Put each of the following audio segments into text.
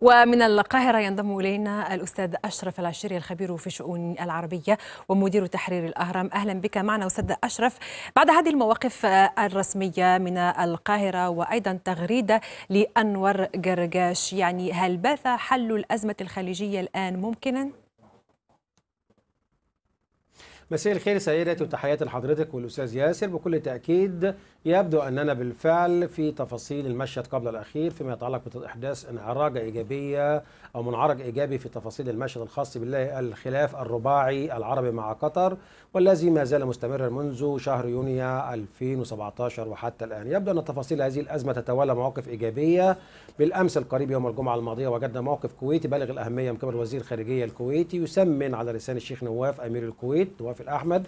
ومن القاهرة ينضم إلينا الأستاذ أشرف العشيري الخبير في شؤون العربية ومدير تحرير الأهرام أهلا بك معنا أستاذ أشرف بعد هذه المواقف آه، الرسمية من القاهرة وأيضا تغريدة لأنور جرجاش يعني هل بات حل الأزمة الخليجية الآن ممكنا؟ مساء الخير سيدتي وتحياتي لحضرتك والاستاذ ياسر بكل تاكيد يبدو اننا بالفعل في تفاصيل المشهد قبل الاخير فيما يتعلق باحداث انعراجه ايجابيه او منعرج ايجابي في تفاصيل المشهد الخاص بالخلاف الرباعي العربي مع قطر والذي ما زال مستمرا منذ شهر يونيو 2017 وحتى الان يبدو ان تفاصيل هذه الازمه تتولى مواقف ايجابيه بالامس القريب يوم الجمعه الماضيه وجدنا موقف كويتي بالغ الاهميه من قبل وزير الخارجيه الكويتي يسمن على لسان الشيخ نواف امير الكويت شرف الأحمد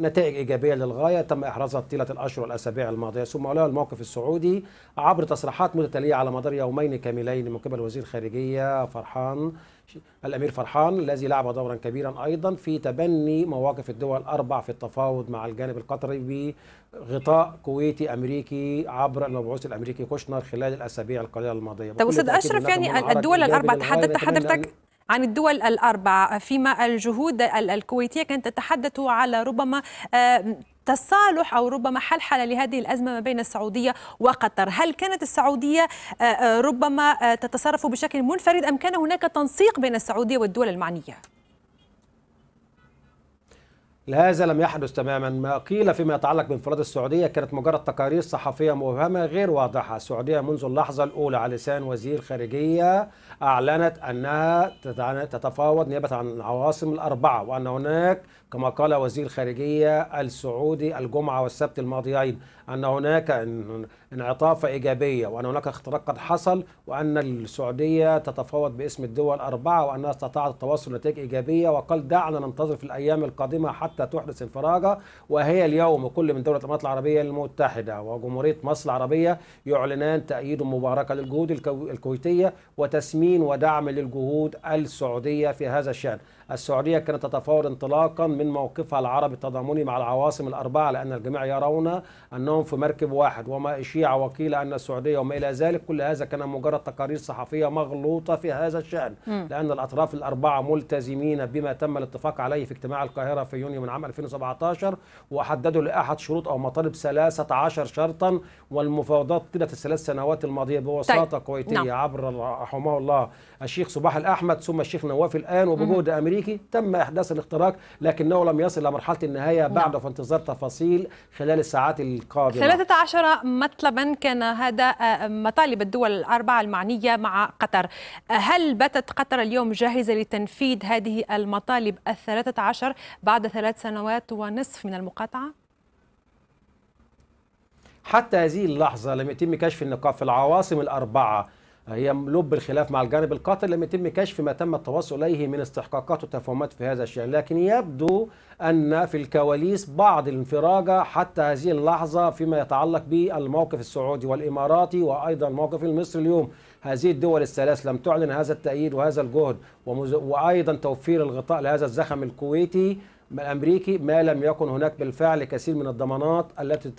نتائج إيجابية للغاية تم إحرازها طيلة الأشهر والأسابيع الماضية ثم عليها الموقف السعودي عبر تصريحات متتالية على مدار يومين كاملين من قبل وزير الخارجية فرحان الأمير فرحان الذي لعب دورا كبيرا أيضا في تبني مواقف الدول الأربع في التفاوض مع الجانب القطري بغطاء كويتي أمريكي عبر المبعوث الأمريكي كوشنر خلال الأسابيع القليلة الماضية طب أستاذ أشرف يعني الدول الأربع تحدثت حضرتك عن الدول الأربعة فيما الجهود الكويتية كانت تتحدث على ربما آه، تصالح او ربما حلحله لهذه الازمه ما بين السعوديه وقطر، هل كانت السعوديه آه، آه، ربما تتصرف بشكل منفرد ام كان هناك تنسيق بين السعوديه والدول المعنيه؟ هذا لم يحدث تماما ما قيل فيما يتعلق بانفراد السعودية كانت مجرد تقارير صحفية مبهمة غير واضحة السعودية منذ اللحظة الأولى على لسان وزير خارجية أعلنت أنها تتفاوض نيابة عن العواصم الأربعة وأن هناك كما قال وزير الخارجية السعودي الجمعة والسبت الماضيين أن هناك انعطافة إيجابية وأن هناك اختراق قد حصل وأن السعودية تتفاوض باسم الدول الأربعة وأنها استطاعت التواصل نتائج إيجابية وقال دعنا ننتظر في الأيام القادمة حتى حتى تحدث الفراغ وهي اليوم كل من دولة الإمارات العربية المتحدة وجمهورية مصر العربية يعلنان تأييد مباركة للجهود الكويتية وتسمين ودعم للجهود السعودية في هذا الشأن السعودية كانت تتفاوض انطلاقا من موقفها العربي التضامني مع العواصم الأربعة لأن الجميع يرون أنهم في مركب واحد وما أشيع وقيل أن السعودية وما إلى ذلك كل هذا كان مجرد تقارير صحفية مغلوطة في هذا الشأن م. لأن الأطراف الأربعة ملتزمين بما تم الاتفاق عليه في اجتماع القاهرة في يونيو من عام 2017 وحددوا لأحد شروط أو مطالب 13 شرطا والمفاوضات طيلة الثلاث سنوات الماضية بوساطة طيب. كويتية نعم. عبر رحمه الله الشيخ صباح الأحمد ثم الشيخ نواف الآن وبجهد أمريكي الأمريكي تم إحداث الاختراق لكنه لم يصل إلى مرحلة النهاية نعم. بعد في انتظار تفاصيل خلال الساعات القادمة 13 مطلبا كان هذا آه، مطالب الدول الأربعة المعنية مع قطر آه، هل باتت قطر اليوم جاهزة لتنفيذ هذه المطالب ال13 بعد ثلاث سنوات ونصف من المقاطعة؟ حتى هذه اللحظة لم يتم كشف النقاط في العواصم الأربعة هي لب الخلاف مع الجانب القاتل لم يتم كشف ما تم التوصل إليه من استحقاقات وتفاهمات في هذا الشأن لكن يبدو أن في الكواليس بعض الانفراجة حتى هذه اللحظة فيما يتعلق بالموقف السعودي والإماراتي وأيضا الموقف المصري اليوم هذه الدول الثلاث لم تعلن هذا التأييد وهذا الجهد وأيضا توفير الغطاء لهذا الزخم الكويتي الامريكي ما لم يكن هناك بالفعل كثير من الضمانات التي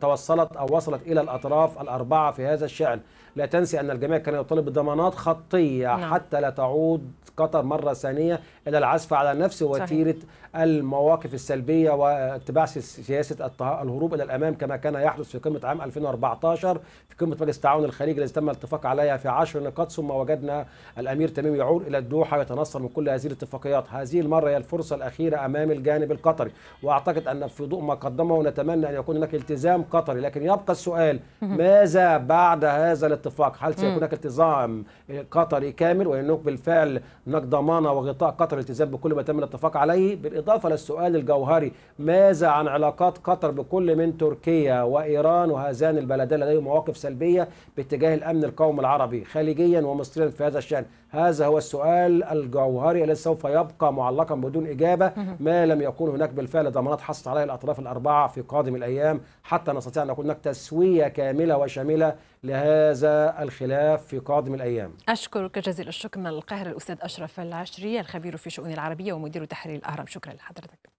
توصلت او وصلت الى الاطراف الاربعه في هذا الشان، لا تنسي ان الجميع كان يطالب بضمانات خطيه نعم. حتى لا تعود قطر مره ثانيه الى العزف على نفس وتيره المواقف السلبيه واتباع سياسه الهروب الى الامام كما كان يحدث في قمه عام 2014 في قمه مجلس التعاون الخليجي التي تم الاتفاق عليها في 10 نقاط ثم وجدنا الامير تميم يعود الى الدوحه ويتنصل من كل هذه الاتفاقيات، هذه المره هي الفرصه الاخيره امام التزام الجانب القطري واعتقد ان في ضوء ما قدمه نتمنى ان يكون هناك التزام قطري لكن يبقى السؤال ماذا بعد هذا الاتفاق هل سيكون هناك التزام قطري كامل وانه بالفعل هناك ضمانه وغطاء قطر التزام بكل ما تم الاتفاق عليه بالاضافه للسؤال الجوهري ماذا عن علاقات قطر بكل من تركيا وايران وهذان البلدان لديهم مواقف سلبيه باتجاه الامن القومي العربي خليجيا ومصريا في هذا الشان هذا هو السؤال الجوهري الذي سوف يبقى معلقا بدون اجابه ما لم يكون هناك بالفعل ضمانات حصلت عليها الأطراف الأربعة في قادم الأيام حتى نستطيع أن نقول هناك تسوية كاملة وشاملة لهذا الخلاف في قادم الأيام أشكرك جزيل الشكر من القاهرة الأستاذ أشرف العشري الخبير في شؤون العربية ومدير تحرير الأهرام شكرا لحضرتك